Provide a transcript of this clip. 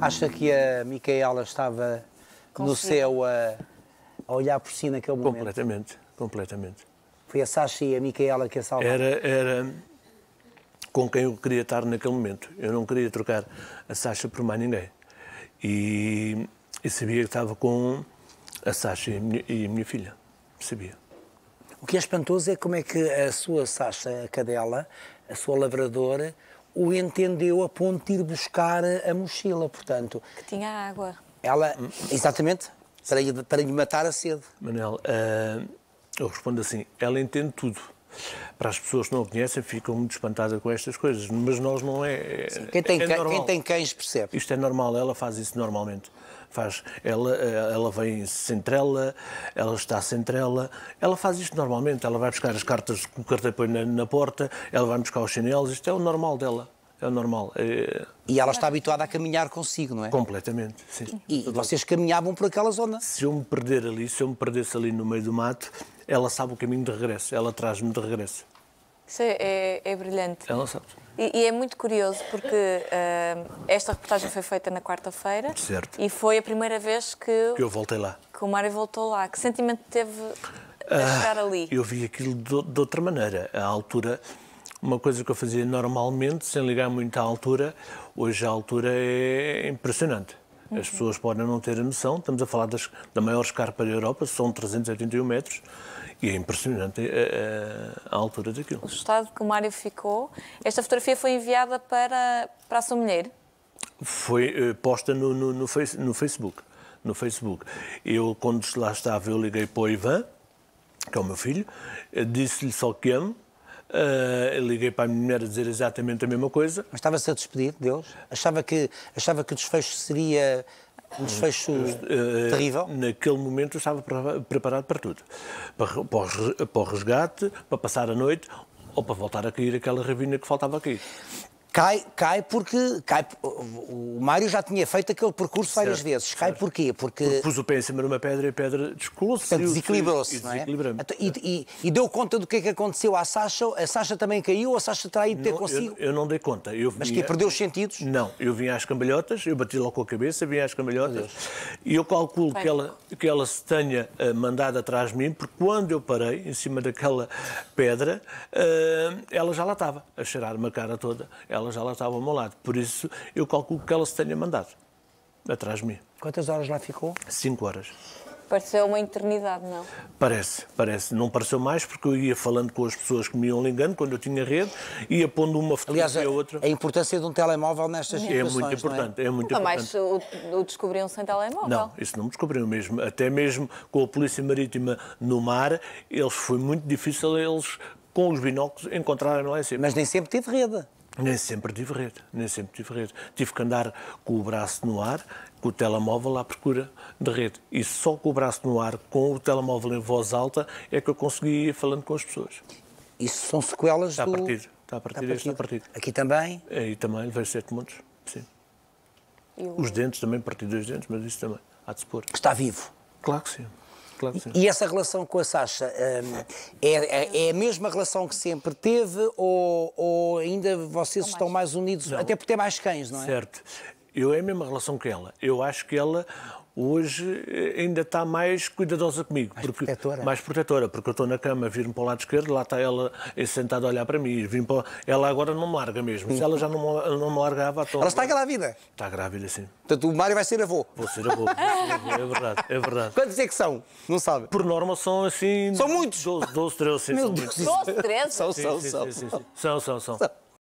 Acha que a Micaela estava Consigo. no céu a, a, olhar por si naquele momento? Completamente, completamente. Foi a Sasha e a Micaela que a salvaram? Era, era com quem eu queria estar naquele momento. Eu não queria trocar a Sasha por mais ninguém. E, e sabia que estava com a Sasha e a, minha, e a minha filha. Sabia. O que é espantoso é como é que a sua Sasha, a cadela, a sua lavradora, o entendeu a ponto de ir buscar a mochila, portanto. Que tinha água. Ela, exatamente, para, para lhe matar a sede. Manuel, uh, eu respondo assim: ela entende tudo. Para as pessoas que não conhecem, ficam muito espantadas com estas coisas, mas nós não é. é Sim, quem, tem é quem tem cães percebe. Isto é normal, ela faz isso normalmente. Faz, ela, eh, ela vem centrela, ela está centrela, ela faz isto normalmente, ela vai buscar as cartas que o carteiro põe na, na porta, ela vai buscar os chinelos, isto é o normal dela é normal. É... E ela está habituada a caminhar consigo, não é? Completamente, sim. E, vocês caminhavam por aquela zona? Se eu me perder ali, se eu me perdesse ali no meio do mato, ela sabe o caminho de regresso, ela traz-me de regresso. Isso é, é, é brilhante. Ela sabe. E, e é muito curioso porque uh, esta reportagem foi feita na quarta-feira. Certo. E foi a primeira vez que. Que eu voltei lá. Que o Mário voltou lá. Que sentimento teve a ah, chegar ah, ali? Eu vi aquilo de, de outra maneira. À altura uma coisa que eu fazia normalmente, sem ligar muito à altura, hoje a altura é impressionante. Uhum. As pessoas podem não ter a noção, estamos a falar das, da maior escarpa da Europa, são 381 metros, e é impressionante a, eh, a, eh, a altura daquilo. O estado que o Mário ficou, esta fotografia foi enviada para, para a sua mulher? Foi eh, posta no, no, no, face, no Facebook no Facebook. Eu, quando lá estava, eu liguei para o Ivan, que é o meu filho, disse-lhe só que amo, Uh, liguei para a minha mulher a dizer exatamente a mesma coisa. Mas estava-se a despedir deles? Achava que, achava que o desfecho seria um desfecho uh, terrível? Naquele momento eu estava preparado para tudo. Para, para, o resgate, para passar a noite ou para voltar a cair aquela ravina que faltava cair. Cai, cai porque cai, o Mário já tinha feito aquele percurso várias vezes. Cai certo. porquê? Porque... Porque pus o pé em cima de uma pedra e a pedra descolou-se. Desequilibrou-se, não é? Então, e, e, e, deu conta do que é que aconteceu à Sasha. A Sasha também caiu, a Sasha terá ido ter não, consigo. Eu, eu, não dei conta. Eu Mas que perdeu os sentidos? Não, eu vim às cambalhotas, eu bati logo com a cabeça, vim às cambalhotas e eu calculo que ela, que ela se tenha eh, mandado atrás de mim, porque quando eu parei em cima daquela pedra, eh, ela já lá estava, a cheirar uma cara toda. Ela ela já lá estava ao meu lado. Por isso, eu calculo que ela se tenha mandado atrás de mim. Quantas horas lá ficou? Cinco horas. Pareceu uma eternidade, não? Parece, parece. Não pareceu mais porque eu ia falando com as pessoas que me iam ligando quando eu tinha rede, ia pondo uma fotografia Aliás, a outra. a importância de um telemóvel nestas é situações, é? é muito importante, é? é? muito Mas importante. Mas o, o descobriam sem telemóvel? Não, isso não descobriam mesmo. Até mesmo com a Polícia Marítima no mar, eles, foi muito difícil eles, com os binóculos, encontrarem lá em cima. Mas nem sempre teve rede. Nem sempre tive rede, nem sempre tive rede. Tive que andar com o braço no ar, com o telemóvel à procura de rede. E só com o braço no ar, com o telemóvel em voz alta, é que eu consegui ir falando com as pessoas. Isso são sequelas está do... Partido. Está a partir, está a partir, está a Aqui também? Aí é, também, levei sete montes, sim. Os dentes também, partido dois dentes, mas isso também, há de se pôr. Está vivo? Claro que sim. Claro e, essa relação com a Sasha um, é, é, é, a mesma relação que sempre teve ou, ou ainda vocês mais. estão mais unidos? Não. Até por ter é mais cães, não é? Certo. Eu é a mesma relação que ela. Eu acho que ela hoje eh, ainda está mais cuidadosa comigo. Mais porque, protetora. Mais protetora, porque eu estou na cama, viro me para o lado esquerdo, lá está ela sentada a olhar para mim. Vim para... Ela agora não me larga mesmo. Se ela já não, não me largava, estou... Ela está grávida? Está grávida, sim. Portanto, o Mário vai ser avô. Vou ser avô, é verdade, é verdade. Quantos é que são? Não sabe? Por norma são assim... São muitos? 12, 12 13, sim. Meu Deus. 12, 13? São, são, são. São, são, são.